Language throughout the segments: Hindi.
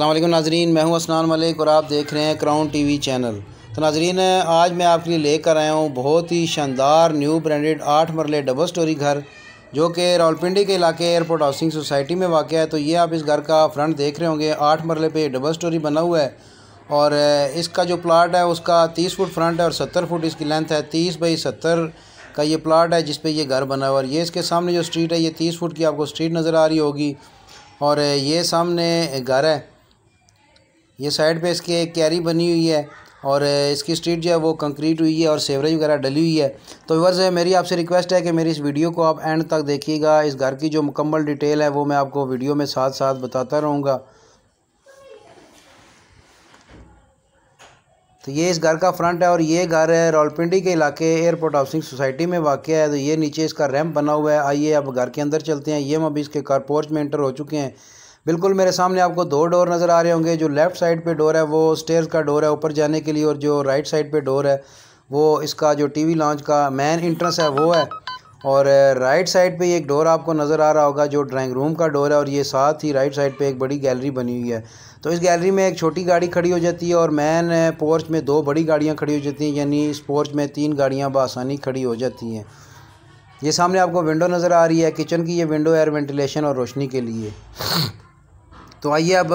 असल नाजरीन मैं हूं असनान मलिक और आप देख रहे हैं क्राउन टीवी चैनल तो नाजरीन आज मैं आपके लिए लेकर आया हूं बहुत ही शानदार न्यू ब्रांडेड आठ मरले डबल स्टोरी घर जो कि रावलपिंडी के इलाके एयरपोर्ट हाउसिंग सोसाइटी में वाक़ है तो ये आप इस घर का फ्रंट देख रहे होंगे आठ मरले पर डबल स्टोरी बना हुआ है और इसका जो प्लाट है उसका तीस फुट फ्रंट है और सत्तर फुट इसकी लेंथ है तीस बाई सत्तर का ये प्लाट है जिसपे ये घर बना हुआ और ये इसके सामने जो स्ट्रीट है ये तीस फुट की आपको स्ट्रीट नज़र आ रही होगी और ये सामने घर है ये साइड पे इसके एक क्यारी बनी हुई है और इसकी स्ट्रीट जो है वो कंक्रीट हुई है और सेवरेज वगैरह डली हुई है तो वर्ज मेरी आपसे रिक्वेस्ट है कि मेरी इस वीडियो को आप एंड तक देखिएगा इस घर की जो मुकम्मल डिटेल है वो मैं आपको वीडियो में साथ साथ बताता रहूँगा तो ये इस घर का फ्रंट है और ये घर है रावलपिंडी के इलाके एयरपोर्ट हाउसिंग सोसाइटी में वाक़ है तो ये नीचे इसका रैम्प बना हुआ है आइए अब घर के अंदर चलते हैं ये हम अभी इसके कारपोर्च में इंटर हो चुके हैं बिल्कुल मेरे सामने आपको दो डोर नज़र आ रहे होंगे जो लेफ़्ट साइड पे डोर है वो स्टेयर का डोर है ऊपर जाने के लिए और जो राइट साइड पे डोर है वो इसका जो टीवी लॉन्च का मेन इंट्रेंस है वो है और राइट साइड पे एक डोर आपको नज़र आ रहा होगा जो ड्राइंग रूम का डोर है और ये साथ ही राइट साइड पे एक बड़ी गैलरी बनी हुई है तो इस गैलरी में एक छोटी गाड़ी खड़ी हो जाती है और मैन पोर्च में दो बड़ी गाड़ियाँ खड़ी हो जाती हैं यानी इस पोर्च में तीन गाड़ियाँ बसानी खड़ी हो जाती हैं ये सामने आपको विंडो नज़र आ रही है किचन की ये विंडो एयर वेंटिलेशन और रोशनी के लिए तो आइए अब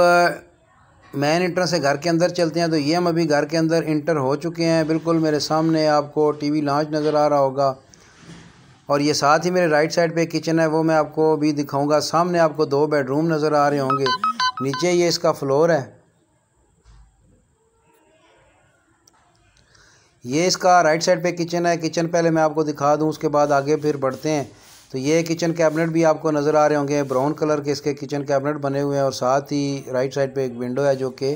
मेन इंट्रेंस से घर के अंदर चलते हैं तो ये हम अभी घर के अंदर इंटर हो चुके हैं बिल्कुल मेरे सामने आपको टीवी लॉन्च नज़र आ रहा होगा और ये साथ ही मेरे राइट साइड पे किचन है वो मैं आपको भी दिखाऊंगा सामने आपको दो बेडरूम नज़र आ रहे होंगे नीचे ये इसका फ्लोर है ये इसका राइट साइड पे किचन है किचन पहले मैं आपको दिखा दूं उसके बाद आगे फिर बढ़ते हैं तो ये किचन कैबिनेट भी आपको नज़र आ रहे होंगे ब्राउन कलर के इसके किचन कैबिनेट बने हुए हैं और साथ ही राइट साइड पे एक विंडो है जो कि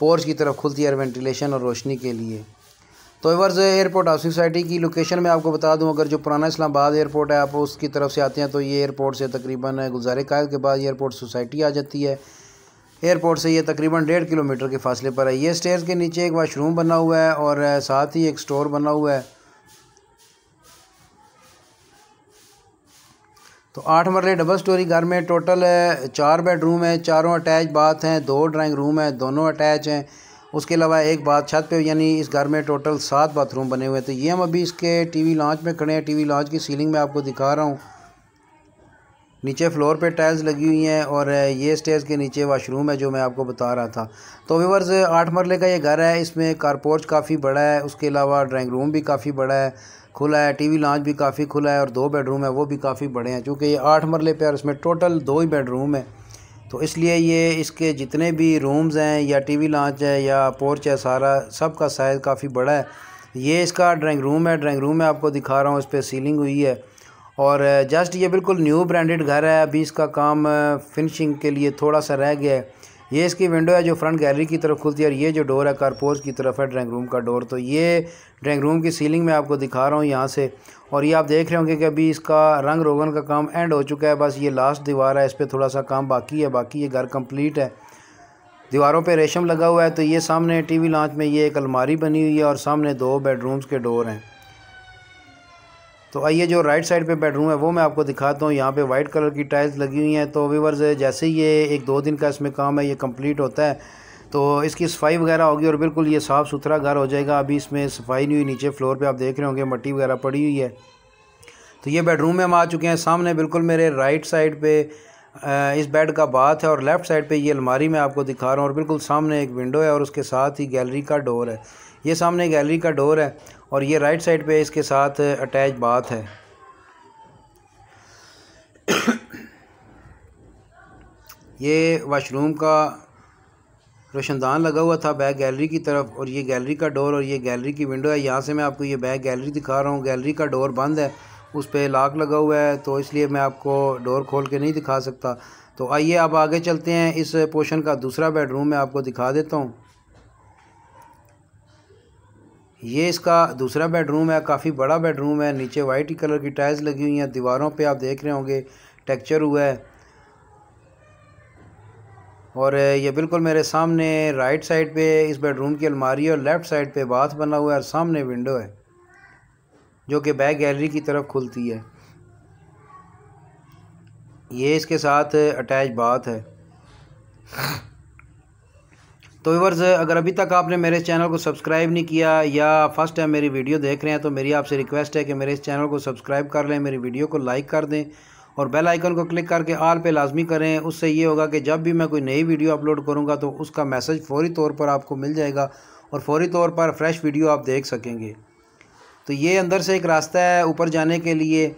पोर्च की तरफ खुलती है वेंटिलेशन और रोशनी के लिए तो एवर्स एयरपोर्ट हाउस सोसाइटी की लोकेशन में आपको बता दूं अगर जो पुराना इस्लामाबाद एयरपोर्ट है आप उसकी तरफ से आते हैं तो ये एयरपोर्ट से तकरीबन गुजारे कायल के बाद एयरपोर्ट सोसाइटी आ जाती है एयरपोर्ट से ये तकरीबन डेढ़ किलोमीटर के फासले पर है ये स्टेज के नीचे एक वाशरूम बना हुआ है और साथ ही एक स्टोर बना हुआ है तो आठ मरले डबल स्टोरी घर में टोटल चार बेडरूम है चारों अटैच बाथ हैं दो ड्राइंग रूम है दोनों अटैच हैं उसके अलावा एक बात छत पे यानी इस घर में टोटल सात बाथरूम बने हुए हैं तो ये हम अभी इसके टीवी लॉन्च में खड़े हैं टीवी लॉन्च की सीलिंग में आपको दिखा रहा हूँ नीचे फ्लोर पे टाइल्स लगी हुई हैं और ये स्टेज के नीचे वाशरूम है जो मैं आपको बता रहा था तो व्यूवर्स आठ मरले का ये घर है इसमें कारपोर्च काफ़ी बड़ा है उसके अलावा ड्राइंग रूम भी काफ़ी बड़ा है खुला है टीवी लॉन्च भी काफ़ी खुला है और दो बेडरूम है वो भी काफ़ी बड़े हैं चूँकि ये आठ मरले पर और इसमें टोटल दो ही बेडरूम है तो इसलिए ये इसके जितने भी रूम्स हैं या टी लॉन्च है या पोर्च है सारा सब का साइज़ काफ़ी बड़ा है ये इसका ड्राइंग रूम है ड्राइंग रूम में आपको दिखा रहा हूँ इस पर सीलिंग हुई है और जस्ट ये बिल्कुल न्यू ब्रांडेड घर है अभी इसका काम फिनिशिंग के लिए थोड़ा सा रह गया है ये इसकी विंडो है जो फ्रंट गैलरी की तरफ खुलती है और ये जो डोर है कारपोर्स की तरफ है ड्राइंग रूम का डोर तो ये ड्राइंग रूम की सीलिंग में आपको दिखा रहा हूँ यहाँ से और ये आप देख रहे होंगे कि अभी इसका रंग रोगन का काम एंड हो चुका है बस ये लास्ट दीवार है इस पर थोड़ा सा काम बाकी है बाकी ये घर कम्प्लीट है दीवारों पर रेशम लगा हुआ है तो ये सामने टी लॉन्च में ये एक अलमारी बनी हुई है और सामने दो बेडरूम्स के डोर हैं तो आइए जो राइट साइड पे बेडरूम है वो मैं आपको दिखाता हूँ यहाँ पे वाइट कलर की टाइल्स लगी हुई हैं तो व्यूवर्स जैसे ही ये एक दो दिन का इसमें काम है ये कंप्लीट होता है तो इसकी सफाई वगैरह होगी और बिल्कुल ये साफ़ सुथरा घर हो जाएगा अभी इसमें सफाई नहीं हुई नीचे फ्लोर पर आप देख रहे होंगे मट्टी वगैरह पड़ी हुई है तो ये बेडरूम में हम आ चुके हैं सामने बिल्कुल मेरे राइट साइड पर इस बेड का बाथ है और लेफ़्ट साइड पे ये अलमारी मैं आपको दिखा रहा हूँ और बिल्कुल सामने एक विंडो है और उसके साथ ही गैलरी का डोर है ये सामने गैलरी का डोर है और ये राइट साइड पे इसके साथ अटैच बाथ है ये वाशरूम का रोशनदान लगा हुआ था बैक गैलरी की तरफ और ये गैलरी का डोर और ये गैलरी की विंडो है यहाँ से मैं आपको ये बैक गैलरी दिखा रहा हूँ गैलरी का डोर बंद है उस पर लाक लगा हुआ है तो इसलिए मैं आपको डोर खोल के नहीं दिखा सकता तो आइए आप आगे चलते हैं इस पोर्शन का दूसरा बेडरूम मैं आपको दिखा देता हूँ ये इसका दूसरा बेडरूम है काफ़ी बड़ा बेडरूम है नीचे वाइट कलर की टाइल्स लगी हुई हैं दीवारों पे आप देख रहे होंगे टेक्चर हुआ है और ये बिल्कुल मेरे सामने राइट साइड पे इस बेडरूम की अलमारी और लेफ़्ट साइड पे बाथ बना हुआ है और सामने विंडो है जो कि बैक गैलरी की तरफ खुलती है ये इसके साथ अटैच बात है तो व्यूवर्स अगर अभी तक आपने मेरे चैनल को सब्सक्राइब नहीं किया या फर्स्ट टाइम मेरी वीडियो देख रहे हैं तो मेरी आपसे रिक्वेस्ट है कि मेरे इस चैनल को सब्सक्राइब कर लें मेरी वीडियो को लाइक कर दें और बेल आइकन को क्लिक करके आल पे लाजमी करें उससे ये होगा कि जब भी मैं कोई नई वीडियो अपलोड करूँगा तो उसका मैसेज फौरी तौर पर आपको मिल जाएगा और फौरी तौर पर फ्रेश वीडियो आप देख सकेंगे तो ये अंदर से एक रास्ता है ऊपर जाने के लिए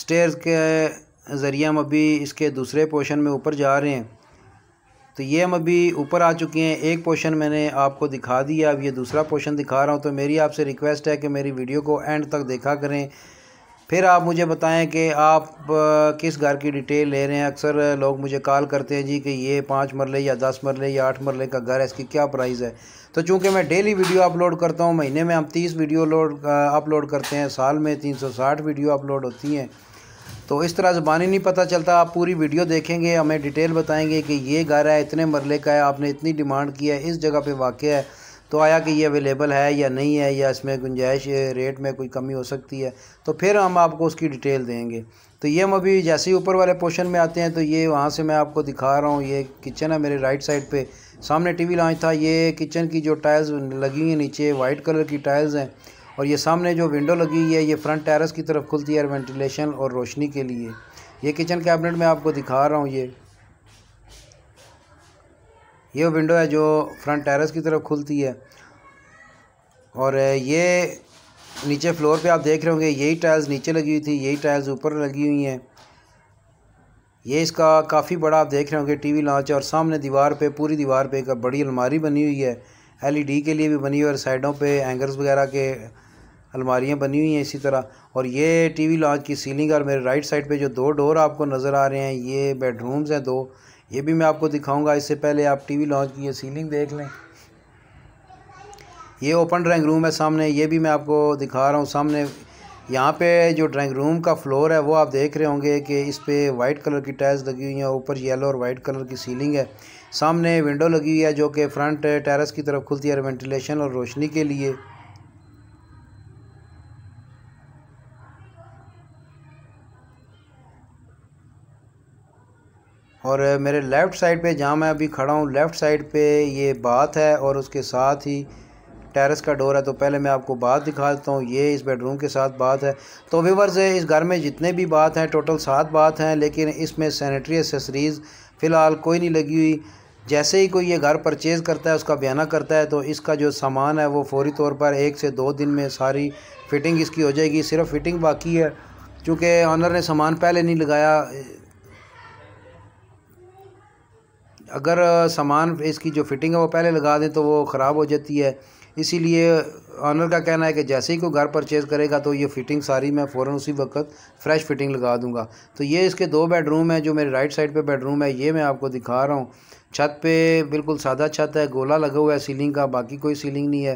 स्टेयर के ज़रिए हम अभी इसके दूसरे पोर्शन में ऊपर जा रहे हैं तो ये हम अभी ऊपर आ चुके हैं एक पोर्शन मैंने आपको दिखा दिया अब ये दूसरा पोर्शन दिखा रहा हूँ तो मेरी आपसे रिक्वेस्ट है कि मेरी वीडियो को एंड तक देखा करें फिर आप मुझे बताएं कि आप किस घर की डिटेल ले रहे हैं अक्सर लोग मुझे कॉल करते हैं जी कि ये पाँच मरले या दस मरले या आठ मरले का घर है इसकी क्या प्राइस है तो चूँकि मैं डेली वीडियो अपलोड करता हूँ महीने में हम तीस वीडियो लोड अपलोड करते हैं साल में तीन सौ साठ वीडियो अपलोड होती हैं तो इस तरह ज़बानी नहीं पता चलता आप पूरी वीडियो देखेंगे हमें डिटेल बताएँगे कि ये घर है इतने मरले का है आपने इतनी डिमांड की है इस जगह पर वाक़ है तो आया कि ये अवेलेबल है या नहीं है या इसमें गुंजाइश रेट में कोई कमी हो सकती है तो फिर हम आपको उसकी डिटेल देंगे तो ये हम अभी जैसे ही ऊपर वाले पोर्शन में आते हैं तो ये वहाँ से मैं आपको दिखा रहा हूँ ये किचन है मेरे राइट साइड पे सामने टीवी लॉन्च था ये किचन की जो टाइल्स लगी हुई हैं नीचे वाइट कलर की टाइल्स हैं और ये सामने जो विंडो लगी हुई है ये फ्रंट टेरस की तरफ खुलती है वेंटिलेशन और रोशनी के लिए ये किचन कैबिनेट में आपको दिखा रहा हूँ ये ये विंडो है जो फ्रंट टेरेस की तरफ खुलती है और ये नीचे फ्लोर पे आप देख रहे होंगे यही टाइल्स नीचे लगी हुई थी यही टाइल्स ऊपर लगी हुई हैं ये इसका काफ़ी बड़ा आप देख रहे होंगे टीवी लॉन्च और सामने दीवार पे पूरी दीवार पे एक बड़ी अलमारी बनी हुई है एलईडी के लिए भी बनी हुई है और साइडों पे एंगर्स वगैरह के अलमारियाँ बनी हुई हैं इसी तरह और ये टी लॉन्च की सीलिंग और मेरे राइट साइड पर जो दो डोर आपको नज़र आ रहे हैं ये बेडरूम्स हैं दो ये भी मैं आपको दिखाऊंगा इससे पहले आप टीवी लॉन्च की ये सीलिंग देख लें ये ओपन ड्राइंग रूम है सामने ये भी मैं आपको दिखा रहा हूँ सामने यहाँ पे जो ड्राइंग रूम का फ्लोर है वो आप देख रहे होंगे कि इस पर वाइट कलर की टाइल्स लगी हुई हैं ऊपर येलो और वाइट कलर की सीलिंग है सामने विंडो लगी हुई है जो कि फ्रंट टेरेस की तरफ खुलती है वेंटिलेशन और रोशनी के लिए और मेरे लेफ़्ट साइड पे जहाँ मैं अभी खड़ा हूँ लेफ़्ट साइड पे ये बात है और उसके साथ ही टेरेस का डोर है तो पहले मैं आपको बात दिखा देता हूँ ये इस बेडरूम के साथ बात है तो व्यूवर्स इस घर में जितने भी बात हैं टोटल सात बात हैं लेकिन इसमें सैनिटरी एसेसरीज़ फ़िलहाल कोई नहीं लगी हुई जैसे ही कोई ये घर परचेज़ करता है उसका बयाना करता है तो इसका जो सामान है वो फौरी तौर पर एक से दो दिन में सारी फिटिंग इसकी हो जाएगी सिर्फ फिटिंग बाकी है क्योंकि ऑनर ने सामान पहले नहीं लगाया अगर सामान इसकी जो फिटिंग है वो पहले लगा दें तो वो ख़राब हो जाती है इसीलिए ऑनर का कहना है कि जैसे ही कोई घर परचेज़ करेगा तो ये फ़िटिंग सारी मैं फ़ौर उसी वक्त फ़्रेश फिटिंग लगा दूंगा तो ये इसके दो बेडरूम हैं जो मेरे राइट साइड पे बेडरूम है ये मैं आपको दिखा रहा हूँ छत पे बिल्कुल सादा छत है गोला लगा हुआ है सीलिंग का बाकी कोई सीलिंग नहीं है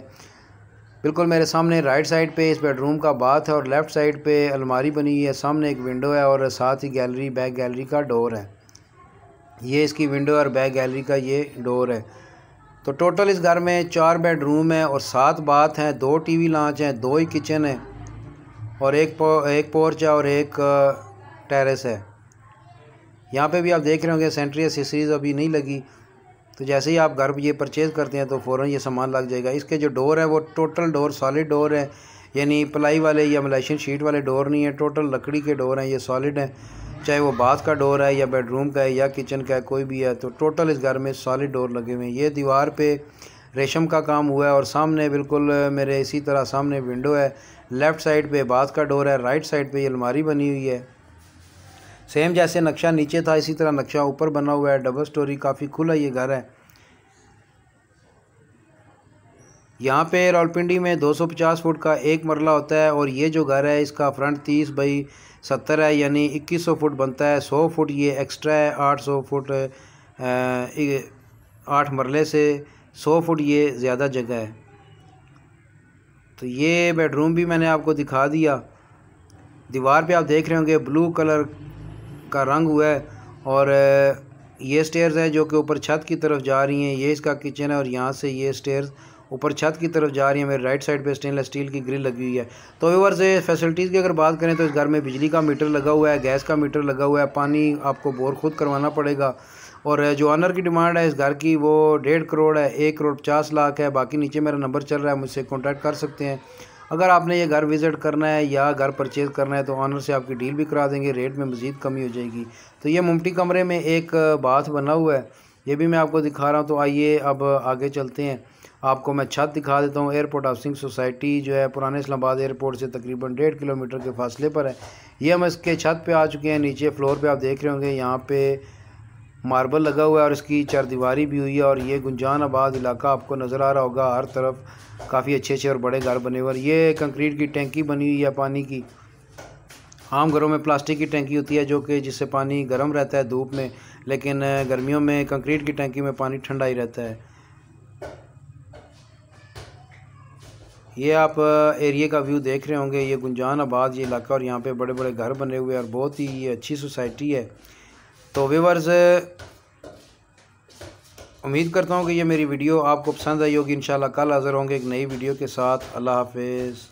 बिल्कुल मेरे सामने राइट साइड पर इस बेडरूम का बाथ है और लेफ़्ट साइड पर अलमारी बनी हुई है सामने एक विंडो है और साथ ही गैलरी बैक गैलरी का डोर है ये इसकी विंडो और बैक गैलरी का ये डोर है तो टोटल इस घर में चार बेडरूम है और सात बाथ हैं दो टीवी लांच हैं दो ही किचन है और एक पो, एक पोर्च है और एक टेरेस है यहाँ पे भी आप देख रहे होंगे सेंट्री एसेसरीज़ अभी नहीं लगी तो जैसे ही आप घर ये परचेज़ करते हैं तो फ़ौर ये सामान लग जाएगा इसके जो डोर है वो टोटल डोर सॉलिड डोर है यानी प्लाई वाले या मलेशियन शीट वाले डोर नहीं है टोटल लकड़ी के डोर हैं ये सॉलिड हैं चाहे वो बाथ का डोर है या बेडरूम का है या किचन का है कोई भी है तो टोटल इस घर में सॉलिड डोर लगे हुए हैं ये दीवार पे रेशम का काम हुआ है और सामने बिल्कुल मेरे इसी तरह सामने विंडो है लेफ़्ट साइड पे बाथ का डोर है राइट साइड पे ये अलमारी बनी हुई है सेम जैसे नक्शा नीचे था इसी तरह नक्शा ऊपर बना हुआ है डबल स्टोरी काफ़ी खुला ये घर है यहाँ पे रावलपिंडी में 250 फुट का एक मरला होता है और ये जो घर है इसका फ्रंट 30 बाई 70 है यानी 2100 फुट बनता है 100 फुट ये एक्स्ट्रा है 800 फुट आठ मरले से 100 फुट ये ज़्यादा जगह है तो ये बेडरूम भी मैंने आपको दिखा दिया दीवार पे आप देख रहे होंगे ब्लू कलर का रंग हुआ है और ये स्टेयर्स हैं जो कि ऊपर छत की तरफ जा रही हैं ये इसका किचन है और यहाँ से ये स्टेयर्स ऊपर छत की तरफ जा रही है मेरे राइट साइड पे स्टेनलेस स्टील की ग्रिल लगी हुई है तो ओवर से फैसिलिटीज़ की अगर बात करें तो इस घर में बिजली का मीटर लगा हुआ है गैस का मीटर लगा हुआ है पानी आपको बोर खुद करवाना पड़ेगा और जो ऑनर की डिमांड है इस घर की वो डेढ़ करोड़ है एक करोड़ पचास लाख है बाकी नीचे मेरा नंबर चल रहा है मुझसे कॉन्टैक्ट कर सकते हैं अगर आपने ये घर विज़िट करना है या घर परचेज़ करना है तो ऑनर से आपकी डील भी करा देंगे रेट में मज़ीद कमी हो जाएगी तो ये मुमटी कमरे में एक बाथ बना हुआ है ये भी मैं आपको दिखा रहा हूँ तो आइए अब आगे चलते हैं आपको मैं छत दिखा देता हूँ एयरपोर्ट हाउसिंग सोसाइटी जो है पुराने इस्लामाबाद एयरपोर्ट से तकरीबन डेढ़ किलोमीटर के फासले पर है ये हम इसके छत पे आ चुके हैं नीचे फ्लोर पे आप देख रहे होंगे यहाँ पे मार्बल लगा हुआ है और इसकी चारदीवारी भी हुई है और ये गुंजान आबाद इलाका आपको नज़र आ रहा होगा हर तरफ काफ़ी अच्छे अच्छे और बड़े घर बने हुए और ये कंक्रीट की टेंकी बनी हुई है पानी की आम घरों में प्लास्टिक की टंकी होती है जो कि जिससे पानी गर्म रहता है धूप में लेकिन गर्मियों में कंक्रीट की टैंकी में पानी ठंडा ही रहता है ये आप एरिए का व्यू देख रहे होंगे ये गुंजान आबाद ये इलाका और यहाँ पे बड़े बड़े घर बने हुए हैं और बहुत ही ये अच्छी सोसाइटी है तो व्यूवर्स उम्मीद करता हूँ कि ये मेरी वीडियो आपको पसंद आई होगी इन कल हाज़िर होंगे एक नई वीडियो के साथ अल्लाह हाफिज़